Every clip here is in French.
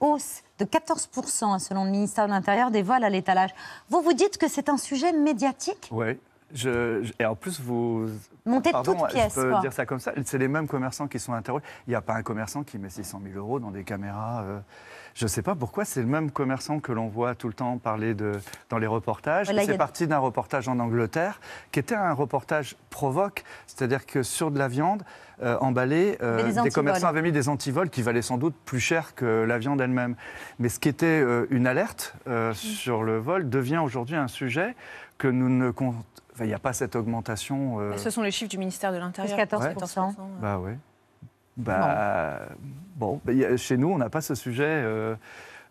hausse de 14% selon le ministère de l'Intérieur des voiles à l'étalage. Vous vous dites que c'est un sujet médiatique et en plus, vous. Montez pardon, toutes pièces. Je peux dire ça comme ça. C'est les mêmes commerçants qui sont interrogés. Il n'y a pas un commerçant qui met 600 000 euros dans des caméras. Euh, je ne sais pas pourquoi. C'est le même commerçant que l'on voit tout le temps parler de, dans les reportages. C'est parti d'un reportage en Angleterre qui était un reportage provoque. C'est-à-dire que sur de la viande euh, emballée, euh, des, commerçants avaient mis des antivols qui valaient sans doute plus cher que la viande elle-même. Mais ce qui était une alerte mm. sur le vol devient aujourd'hui un sujet que nous ne il n'y a pas cette augmentation. Euh, bah, ce sont les chiffres du ministère de l'Intérieur. 14 Bah oui. Bah, bon, bah, chez nous, on n'a pas ce sujet. Euh,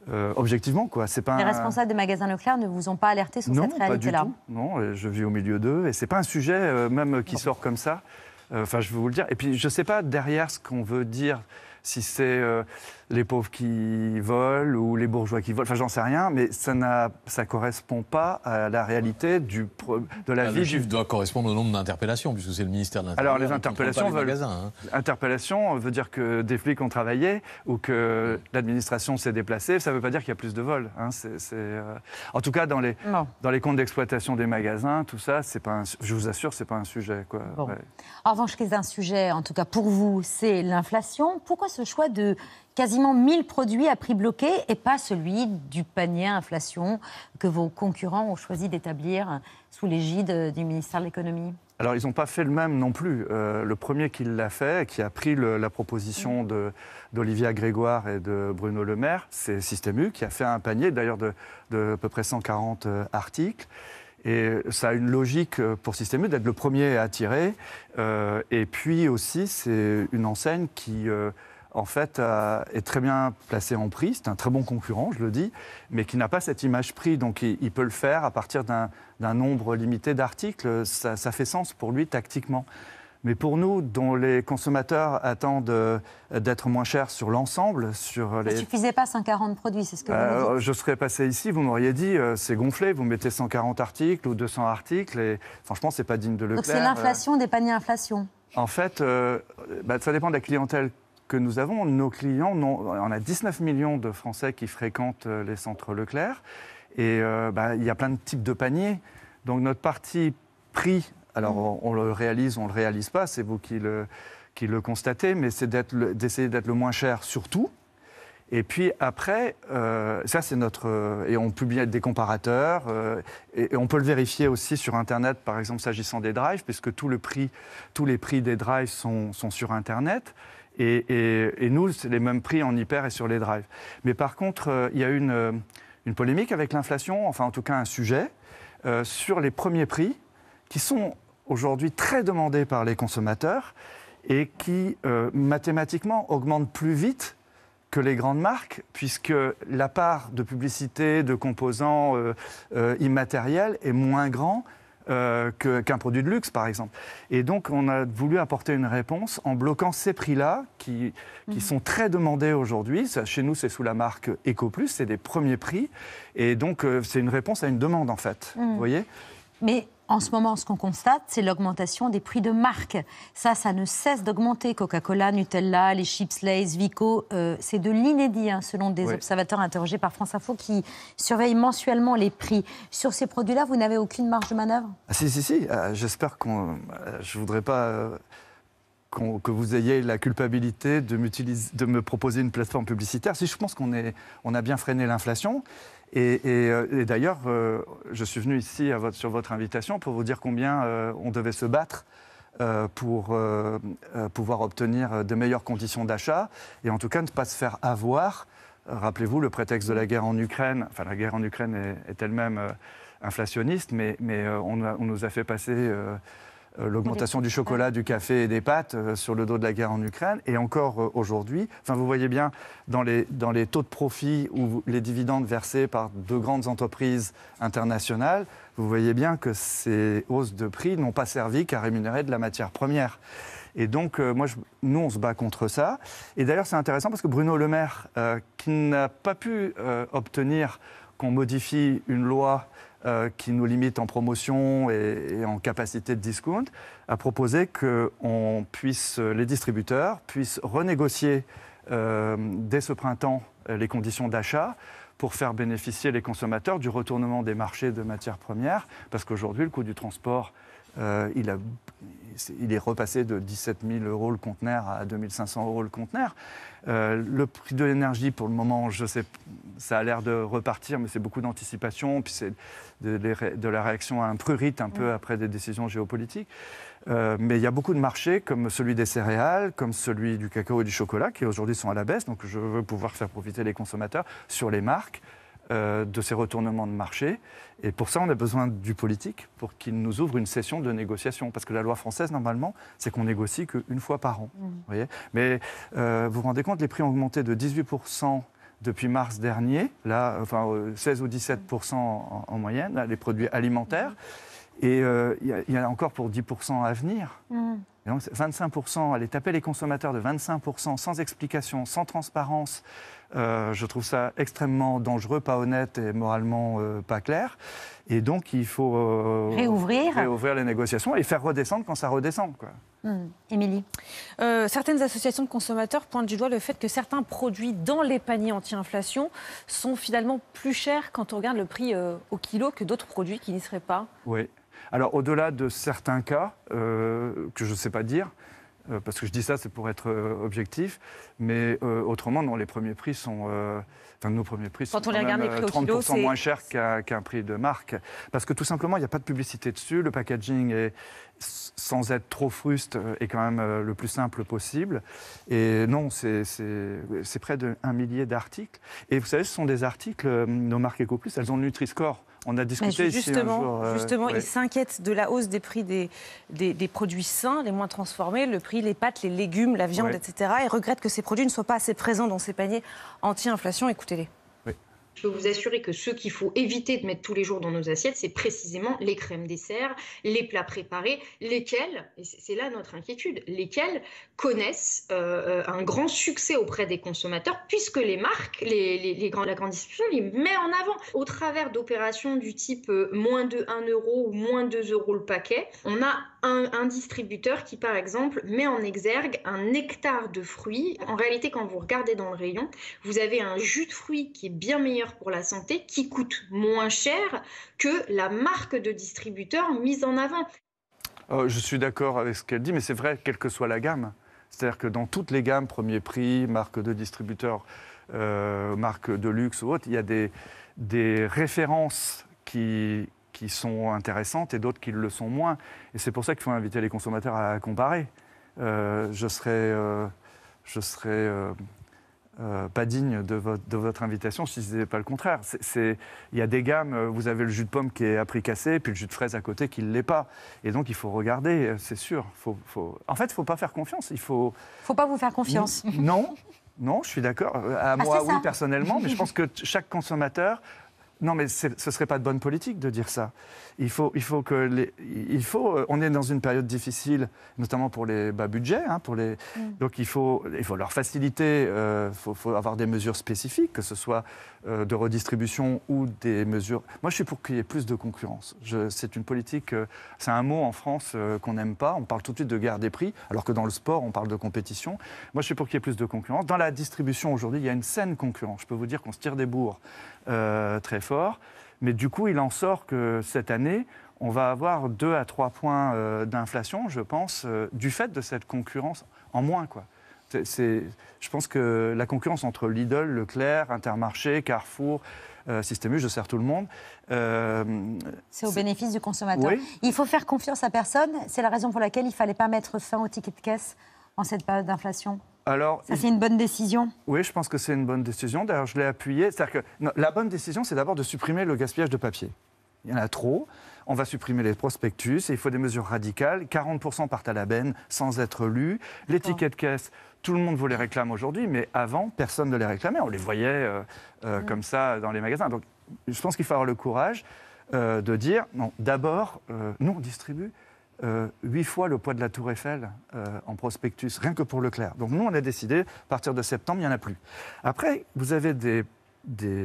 euh, objectivement, quoi. C'est pas les responsables des magasins Leclerc ne vous ont pas alerté sur cette réalité-là Non, je vis au milieu d'eux et c'est pas un sujet même qui sort comme ça. Enfin, je vais vous le dire. Et puis, je ne sais pas derrière ce qu'on veut dire, si c'est les pauvres qui volent ou les bourgeois qui volent. Enfin, j'en sais rien, mais ça ne correspond pas à la réalité du, de la ah, vie. Le doit correspondre au nombre d'interpellations, puisque c'est le ministère de l'Intérieur. Alors, les interpellations, veulent... Hein. veut dire que des flics ont travaillé ou que l'administration s'est déplacée. Ça ne veut pas dire qu'il y a plus de vols. Hein. Euh, en tout cas, dans les, dans les comptes d'exploitation des magasins, tout ça, pas je vous assure, ce n'est pas un sujet. Quoi. En revanche, quest un sujet, en tout cas pour vous, c'est l'inflation. Pourquoi ce choix de quasiment 1000 produits à prix bloqué et pas celui du panier inflation que vos concurrents ont choisi d'établir sous l'égide du ministère de l'économie alors, ils n'ont pas fait le même non plus. Euh, le premier qui l'a fait, qui a pris la proposition mm. de, d'Olivia Grégoire et de Bruno Le Maire, c'est Système U, qui a fait un panier d'ailleurs de, à peu près 140 euh, articles. Et ça a une logique euh, pour Système U d'être le premier à tirer. et puis aussi, c'est une enseigne qui en fait, euh, est très bien placé en prix. C'est un très bon concurrent, je le dis, mais qui n'a pas cette image prix. Donc, il, peut le faire à partir d'un nombre limité d'articles. Ça, fait sens pour lui tactiquement. Mais pour nous, dont les consommateurs attendent euh, d'être moins chers sur l'ensemble, sur les... Il ne suffisait pas 140 produits, c'est ce que vous euh, dites Je serais passé ici, vous m'auriez dit, c'est gonflé, vous mettez 140 articles ou 200 articles, et franchement, c'est pas digne de Leclerc. Donc c'est l'inflation des paniers inflation en fait, bah, ça dépend de la clientèle que nous avons. Nos clients, on a 19 millions de Français qui fréquentent euh, les centres Leclerc. Et euh, bah, il y a plein de types de paniers. Donc notre partie prix, alors on, le réalise, on ne le réalise pas, c'est vous qui le, constatez, mais c'est d'essayer d'être le moins cher sur tout. Et puis après, euh, ça c'est notre... Et on publie des comparateurs, et, on peut le vérifier aussi sur Internet, par exemple s'agissant des drives, puisque tous les prix des drives sont sur Internet. Et, nous, c'est les mêmes prix en hyper et sur les drives. Mais par contre, euh, il y a une, euh, une polémique avec l'inflation, enfin en tout cas un sujet, euh, sur les premiers prix qui sont aujourd'hui très demandés par les consommateurs et qui mathématiquement augmentent plus vite que les grandes marques, puisque la part de publicité, de composants immatériels est moins grande euh, qu'un produit de luxe, par exemple. Et donc, on a voulu apporter une réponse en bloquant ces prix-là, qui, mhm. sont très demandés aujourd'hui. Chez nous, c'est sous la marque EcoPlus, c'est des premiers prix. Et donc, euh, c'est une réponse à une demande, en fait. Mhm. Vous voyez mais en ce moment, ce qu'on constate, c'est l'augmentation des prix de marque. Ça, ça ne cesse d'augmenter. Coca-Cola, Nutella, les chips Lay's, Vico, euh, c'est de l'inédit, hein, selon des observateurs interrogés par France Info qui surveillent mensuellement les prix. Sur ces produits-là, vous n'avez aucune marge de manœuvre ah, Si, si, si. Euh, j'espère qu'on. Euh, je voudrais pas. que vous ayez la culpabilité de, de me proposer une plateforme publicitaire. Si je pense qu'on on a bien freiné l'inflation, euh, et, d'ailleurs, euh, je suis venu ici à votre, sur votre invitation pour vous dire combien euh, on devait se battre pour pouvoir obtenir de meilleures conditions d'achat et en tout cas ne pas se faire avoir. Rappelez-vous le prétexte de la guerre en Ukraine. Enfin, la guerre en Ukraine est, elle-même inflationniste, mais, on, nous a fait passer euh, l'augmentation du chocolat, du café et des pâtes euh, sur le dos de la guerre en Ukraine, et encore euh, aujourd'hui. Enfin, vous voyez bien dans les, dans les taux de profit ou les dividendes versés par de grandes entreprises internationales, vous voyez bien que ces hausses de prix n'ont pas servi qu'à rémunérer de la matière première. Et donc, moi, je, nous, on se bat contre ça. Et d'ailleurs, c'est intéressant parce que Bruno Le Maire, qui n'a pas pu obtenir qu'on modifie une loi euh, qui nous limite en promotion et, en capacité de discount, a proposé que puisse, euh, les distributeurs puissent renégocier euh, dès ce printemps les conditions d'achat pour faire bénéficier les consommateurs du retournement des marchés de matières premières, parce qu'aujourd'hui, le coût du transport euh, il, est repassé de 17 000 euros le conteneur à 2 500 euros le conteneur. Euh, le prix de l'énergie, pour le moment, je ça a l'air de repartir, mais c'est beaucoup d'anticipation, puis c'est de, la réaction à un prurite un peu après des décisions géopolitiques. Euh, mais il y a beaucoup de marchés, comme celui des céréales, comme celui du cacao et du chocolat, qui aujourd'hui sont à la baisse. Donc je veux pouvoir faire profiter les consommateurs sur les marques. Euh, de ces retournements de marché. Et pour ça, on a besoin du politique pour qu'il nous ouvre une session de négociation. Parce que la loi française, normalement, c'est qu'on négocie qu'une fois par an. Mmh. Mais euh, vous vous rendez compte, les prix ont augmenté de 18% depuis mars dernier, là, enfin 16 euh, ou 17 en, moyenne, les produits alimentaires. Mmh. Et euh, il y, en a encore pour 10% à venir. 25%, mm. aller taper les consommateurs de 25% sans explication, sans transparence, euh, je trouve ça extrêmement dangereux, pas honnête et moralement euh, pas clair. Et donc il faut réouvrir. les négociations et faire redescendre quand ça redescend. Quoi. Mm. Émilie. certaines associations de consommateurs pointent du doigt le fait que certains produits dans les paniers anti-inflation sont finalement plus chers quand on regarde le prix au kilo que d'autres produits qui n'y seraient pas. Oui, alors, au-delà de certains cas, euh, que je ne sais pas dire, euh, parce que je dis ça, c'est pour être euh, objectif, mais autrement, non, les premiers prix sont. nos premiers prix sont 30% moins chers qu'un prix de marque. Parce que tout simplement, il n'y a pas de publicité dessus. Le packaging est, sans être trop fruste, est quand même le plus simple possible. Et non, c'est près d'un millier d'articles. Et vous savez, ce sont des articles, nos marques plus elles ont le Nutri-Score. On a discuté justement, euh, justement, ils s'inquiètent de la hausse des prix des, des, produits sains, les moins transformés, le prix, les pâtes, les légumes, la viande, etc. Et regrettent que ces produits ne soient pas assez présents dans ces paniers anti-inflation. Écoutez-les je peux vous assurer que ce qu'il faut éviter de mettre tous les jours dans nos assiettes, c'est précisément les crèmes desserts les plats préparés, lesquels, et c'est là notre inquiétude, lesquels connaissent euh, euh, un grand succès auprès des consommateurs, puisque les marques, les, la grande distribution les met en avant au travers d'opérations du type euh, moins de 1 euro ou moins 2 euros le paquet. On a un, distributeur qui, par exemple, met en exergue un hectare de fruits. En réalité, quand vous regardez dans le rayon, vous avez un jus de fruits qui est bien meilleur pour la santé, qui coûte moins cher que la marque de distributeur mise en avant. Oh, je suis d'accord avec ce qu'elle dit, mais c'est vrai, quelle que soit la gamme. C'est-à-dire que dans toutes les gammes, premier prix, marque de distributeur, euh, marque de luxe ou autre, il y a des références qui, qui sont intéressantes et d'autres qui le sont moins. Et c'est pour ça qu'il faut inviter les consommateurs à comparer. Euh, je serais, euh, je serais euh, pas digne de votre, invitation si ce n'était pas le contraire. Il y a des gammes, vous avez le jus de pomme qui est à prix cassé, puis le jus de fraise à côté qui ne l'est pas. Et donc il faut regarder, c'est sûr. Faut, faut... En fait, il ne faut pas faire confiance. Il faut. faut pas vous faire confiance. non. non. je suis d'accord. À ah, moi, oui, personnellement, mais je pense que chaque consommateur non, mais ce ne serait pas de bonne politique de dire ça. Il faut, il faut que il faut, euh, on est dans une période difficile, notamment pour les bas budgets. Hein, pour les, mm. Donc il faut, il faut leur faciliter, il euh, faut, avoir des mesures spécifiques, que ce soit euh, de redistribution ou des mesures. Moi, je suis pour qu'il y ait plus de concurrence. C'est une politique, c'est un mot en France qu'on n'aime pas. On parle tout de suite de guerre des prix, alors que dans le sport, on parle de compétition. Moi, je suis pour qu'il y ait plus de concurrence. Dans la distribution aujourd'hui, il y a une saine concurrence. Je peux vous dire qu'on se tire des bourres euh, très fort. Mais du coup, il en sort que cette année, on va avoir 2 à 3 points euh, d'inflation, je pense, euh, du fait de cette concurrence en moins. Quoi. je pense que la concurrence entre Lidl, Leclerc, Intermarché, Carrefour, euh, je sers tout le monde. c'est au bénéfice du consommateur. Il faut faire confiance à personne. C'est la raison pour laquelle il ne fallait pas mettre fin au ticket de caisse en cette période d'inflation ça, c'est une bonne décision Oui, je pense que c'est une bonne décision. D'ailleurs, je l'ai appuyé. la bonne décision, c'est d'abord de supprimer le gaspillage de papier. Il y en a trop. On va supprimer les prospectus et il faut des mesures radicales. 40% partent à la benne sans être lus. L'étiquette de caisse, tout le monde vous les réclame aujourd'hui, mais avant, personne ne les réclamait. On les voyait euh, euh, comme ça dans les magasins. Donc, je pense qu'il faut avoir le courage euh, de dire non, d'abord, nous, on distribue euh, huit fois le poids de la tour Eiffel euh, en prospectus, rien que pour Leclerc. Donc nous, on a décidé, à partir de septembre, il n'y en a plus. Après, vous avez des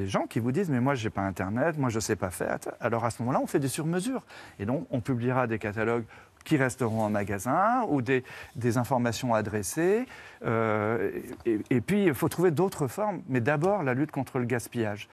gens qui vous disent mais moi n'ai pas internet, moi je sais pas faire. Alors à ce moment-là, on fait des surmesures. et donc on publiera des catalogues qui resteront en magasin ou des, informations adressées. Euh, et, puis il faut trouver d'autres formes, mais d'abord la lutte contre le gaspillage.